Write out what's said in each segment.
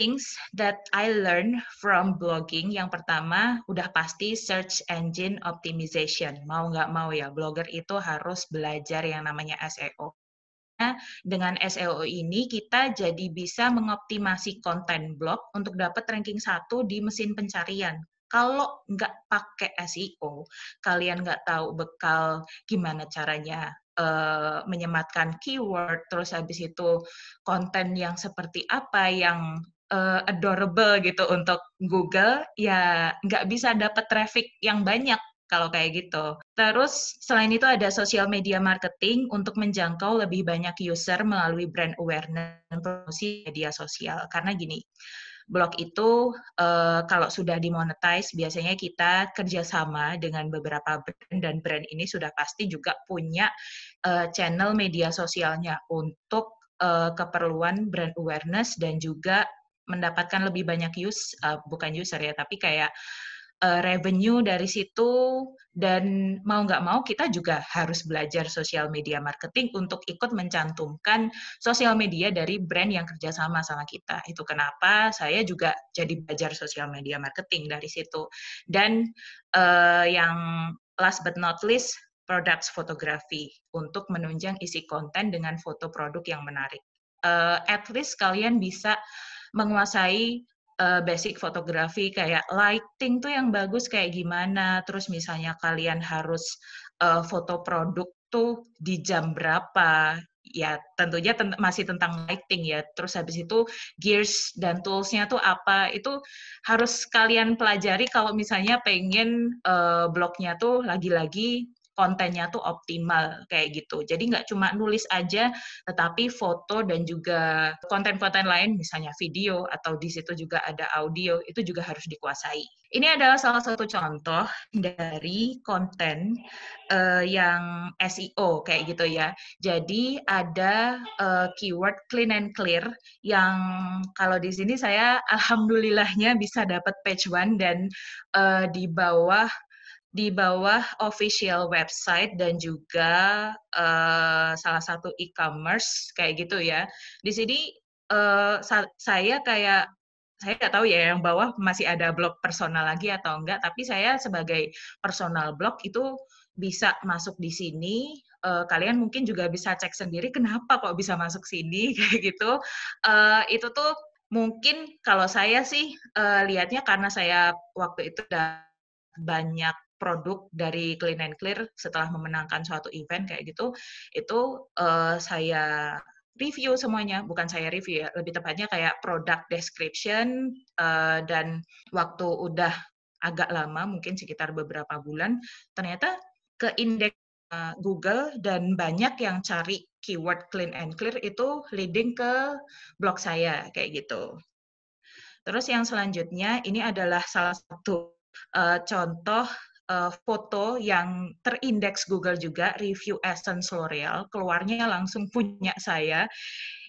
things that I learn from blogging, yang pertama udah pasti search engine optimization. Mau nggak mau ya, blogger itu harus belajar yang namanya SEO. Nah, dengan SEO ini kita jadi bisa mengoptimasi konten blog untuk dapat ranking satu di mesin pencarian. Kalau nggak pakai SEO, kalian nggak tahu bekal gimana caranya eh, menyematkan keyword, terus habis itu konten yang seperti apa yang uh, adorable gitu untuk Google, ya nggak bisa dapat traffic yang banyak kalau kayak gitu. Terus selain itu ada social media marketing untuk menjangkau lebih banyak user melalui brand awareness dan promosi media sosial. Karena gini, blog itu uh, kalau sudah dimonetize biasanya kita kerjasama dengan beberapa brand dan brand ini sudah pasti juga punya uh, channel media sosialnya untuk keperluan brand awareness dan juga mendapatkan lebih banyak use uh, bukan user ya tapi kayak uh, revenue dari situ dan mau nggak mau kita juga harus belajar social media marketing untuk ikut mencantumkan sosial media dari brand yang kerjasama sama kita. Itu kenapa saya juga jadi belajar social media marketing dari situ. Dan uh, yang last but not least products fotografi untuk menunjang isi konten dengan foto produk yang menarik. Uh, at least kalian bisa menguasai uh, basic fotografi kayak lighting tuh yang bagus kayak gimana, terus misalnya kalian harus uh, foto produk tuh di jam berapa, ya tentunya ten masih tentang lighting ya. Terus habis itu gears dan toolsnya tuh apa itu harus kalian pelajari kalau misalnya pengen uh, blognya tuh lagi-lagi kontennya tuh optimal kayak gitu. Jadi nggak cuma nulis aja, tetapi foto dan juga konten-konten lain, misalnya video atau di situ juga ada audio, itu juga harus dikuasai. Ini adalah salah satu contoh dari konten uh, yang SEO kayak gitu ya. Jadi ada uh, keyword clean and clear yang kalau di sini saya alhamdulillahnya bisa dapat page one dan uh, di bawah di bawah official website dan juga uh, salah satu e-commerce kayak gitu ya. Di sini uh, sa saya kayak saya nggak tahu ya yang bawah masih ada blog personal lagi atau enggak, tapi saya sebagai personal blog itu bisa masuk di sini. Uh, kalian mungkin juga bisa cek sendiri kenapa kok bisa masuk sini kayak gitu. Uh, itu tuh mungkin kalau saya sih uh, lihatnya karena saya waktu itu udah banyak produk dari Clean and Clear setelah memenangkan suatu event kayak gitu itu uh, saya review semuanya bukan saya review ya lebih tepatnya kayak produk description uh, dan waktu udah agak lama mungkin sekitar beberapa bulan ternyata ke indeks eh, Google dan banyak yang cari keyword clean and clear itu leading ke blog saya kayak gitu. Terus yang selanjutnya ini adalah salah satu uh, contoh uh, foto yang terindeks Google juga, review Essence L'Oreal, keluarnya langsung punya saya.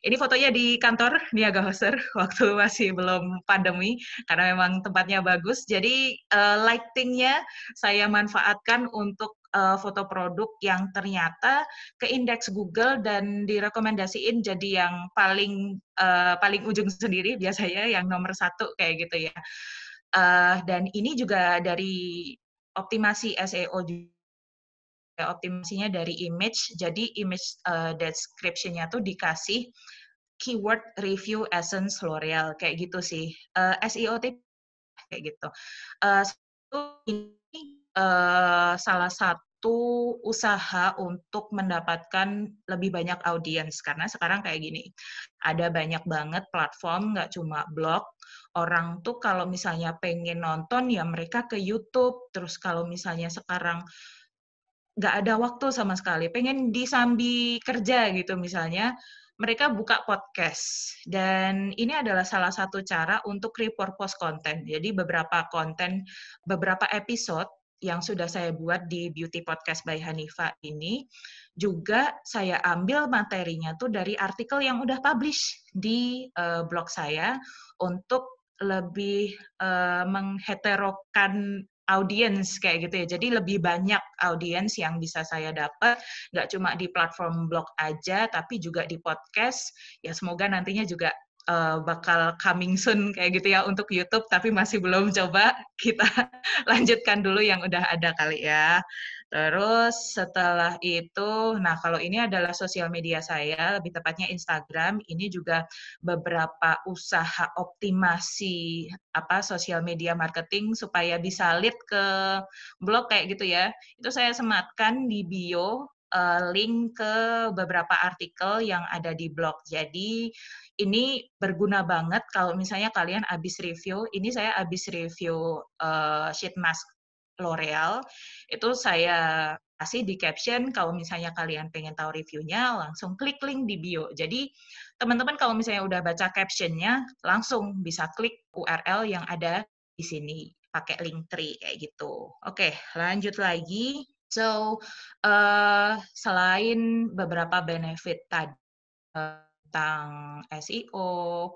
Ini fotonya di kantor Niaga Hoser waktu masih belum pandemi karena memang tempatnya bagus. Jadi uh, lightingnya saya manfaatkan untuk uh, foto produk yang ternyata ke indeks Google dan direkomendasiin jadi yang paling uh, paling ujung sendiri biasanya yang nomor satu kayak gitu ya. Uh, dan ini juga dari optimasi SEO juga optimasinya dari image. Jadi image uh, eh, description tuh dikasih keyword review essence L'Oreal kayak gitu sih. Uh, eh, SEO kayak gitu. Uh, ini uh, salah satu usaha untuk mendapatkan lebih banyak audiens karena sekarang kayak gini. Ada banyak banget platform nggak cuma blog orang tuh kalau misalnya pengen nonton ya mereka ke YouTube terus kalau misalnya sekarang nggak ada waktu sama sekali pengen disambi kerja gitu misalnya mereka buka podcast dan ini adalah salah satu cara untuk repurpose konten jadi beberapa konten beberapa episode yang sudah saya buat di Beauty Podcast by Hanifa ini juga saya ambil materinya tuh dari artikel yang udah publish di uh, blog saya untuk lebih uh, mengheterokan audiens kayak gitu ya. Jadi lebih banyak audiens yang bisa saya dapat, nggak cuma di platform blog aja, tapi juga di podcast. Ya semoga nantinya juga uh, bakal coming soon kayak gitu ya untuk YouTube, tapi masih belum coba kita lanjutkan dulu yang udah ada kali ya. Terus setelah itu, nah kalau ini adalah sosial media saya, lebih tepatnya Instagram. Ini juga beberapa usaha optimasi apa sosial media marketing supaya bisa lead ke blog kayak gitu ya. Itu saya sematkan di bio eh, link ke beberapa artikel yang ada di blog. Jadi ini berguna banget kalau misalnya kalian habis review. Ini saya habis review uh, sheet mask L'Oreal itu saya kasih di caption kalau misalnya kalian pengen tahu reviewnya langsung klik link di bio. Jadi teman-teman kalau misalnya udah baca captionnya langsung bisa klik URL yang ada di sini pakai link tree kayak gitu. Oke, lanjut lagi. So uh, selain beberapa benefit tadi uh, tentang SEO,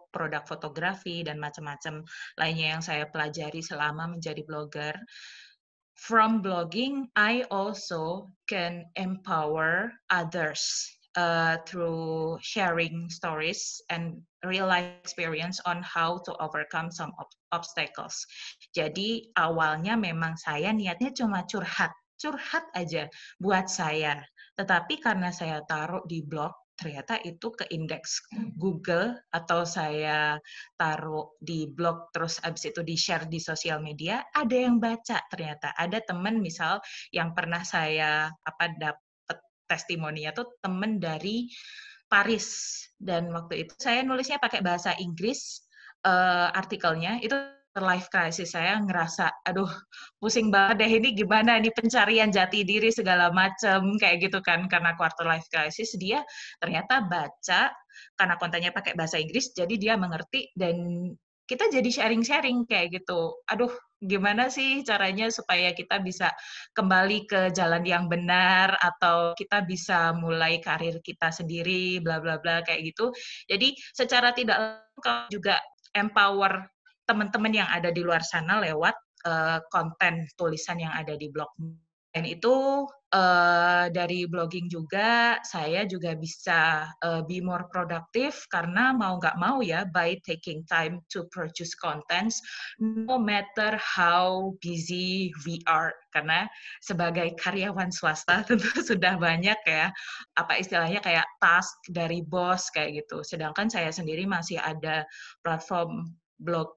produk fotografi, dan macam-macam lainnya yang saya pelajari selama menjadi blogger from blogging, I also can empower others uh, through sharing stories and real life experience on how to overcome some ob obstacles. Jadi awalnya memang saya niatnya cuma curhat, curhat aja buat saya. Tetapi karena saya taruh di blog, ternyata itu ke indeks hmm. Google atau saya taruh di blog terus abis itu di share di sosial media ada yang baca ternyata ada teman misal yang pernah saya apa dapat testimoninya tuh teman dari Paris dan waktu itu saya nulisnya pakai bahasa Inggris uh, artikelnya itu life crisis saya ngerasa aduh pusing banget deh ini gimana ini pencarian jati diri segala macem kayak gitu kan karena quarter life crisis dia ternyata baca karena kontennya pakai bahasa Inggris jadi dia mengerti dan kita jadi sharing-sharing kayak gitu. Aduh, gimana sih caranya supaya kita bisa kembali ke jalan yang benar atau kita bisa mulai karir kita sendiri, bla bla bla kayak gitu. Jadi secara tidak langsung juga empower teman-teman yang ada di luar sana lewat uh, konten tulisan yang ada di blog. Dan itu uh, dari blogging juga saya juga bisa uh, be more productive karena mau nggak mau ya by taking time to produce contents no matter how busy we are karena sebagai karyawan swasta tentu sudah banyak ya apa istilahnya kayak task dari bos kayak gitu sedangkan saya sendiri masih ada platform blog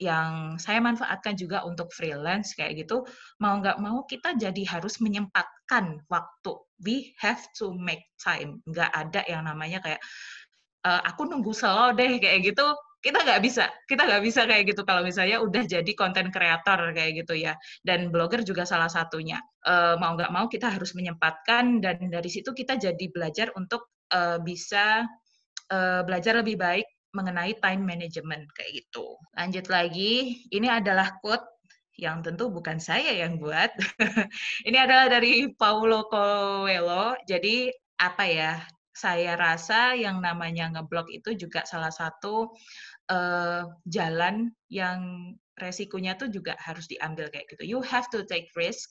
yang saya manfaatkan juga untuk freelance kayak gitu mau nggak mau kita jadi harus menyempatkan waktu we have to make time nggak ada yang namanya kayak e, aku nunggu selo deh kayak gitu kita nggak bisa kita nggak bisa kayak gitu kalau misalnya udah jadi konten kreator kayak gitu ya dan blogger juga salah satunya e, mau nggak mau kita harus menyempatkan dan dari situ kita jadi belajar untuk e, bisa belajar lebih baik mengenai time management kayak gitu. Lanjut lagi, ini adalah quote yang tentu bukan saya yang buat. ini adalah dari Paulo Coelho. Jadi apa ya? Saya rasa yang namanya ngeblok itu juga salah satu uh, jalan yang resikonya tuh juga harus diambil kayak gitu. You have to take risk.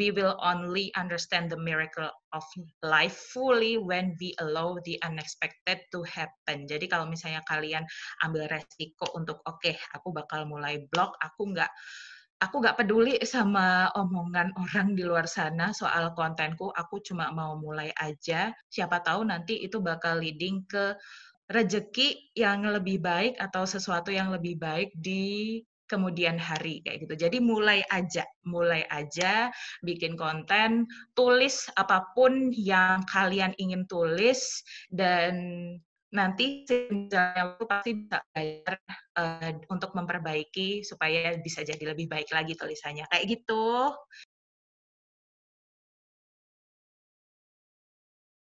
We will only understand the miracle of life fully when we allow the unexpected to happen. Jadi kalau misalnya kalian ambil resiko untuk oke, okay, aku bakal mulai blog, aku nggak aku nggak peduli sama omongan orang di luar sana soal kontenku, aku cuma mau mulai aja. Siapa tahu nanti itu bakal leading ke rejeki yang lebih baik atau sesuatu yang lebih baik di kemudian hari kayak gitu. Jadi mulai aja, mulai aja bikin konten, tulis apapun yang kalian ingin tulis dan nanti sebenarnya itu pasti bisa belajar uh, eh, untuk memperbaiki supaya bisa jadi lebih baik lagi tulisannya kayak gitu.